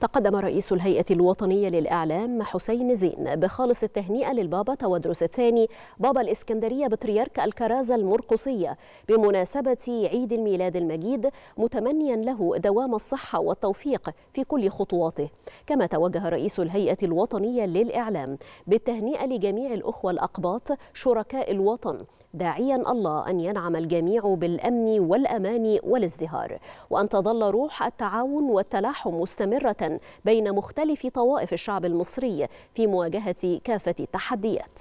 تقدم رئيس الهيئة الوطنية للإعلام حسين زين بخالص التهنئة للبابا تودرس الثاني بابا الإسكندرية بطريرك الكرازة المرقصية بمناسبة عيد الميلاد المجيد متمنيا له دوام الصحة والتوفيق في كل خطواته كما توجه رئيس الهيئة الوطنية للإعلام بالتهنئة لجميع الأخوة الأقباط شركاء الوطن داعيا الله أن ينعم الجميع بالأمن والأمان والازدهار وأن تظل روح التعاون والتلاحم مستمرة بين مختلف طوائف الشعب المصري في مواجهة كافة التحديات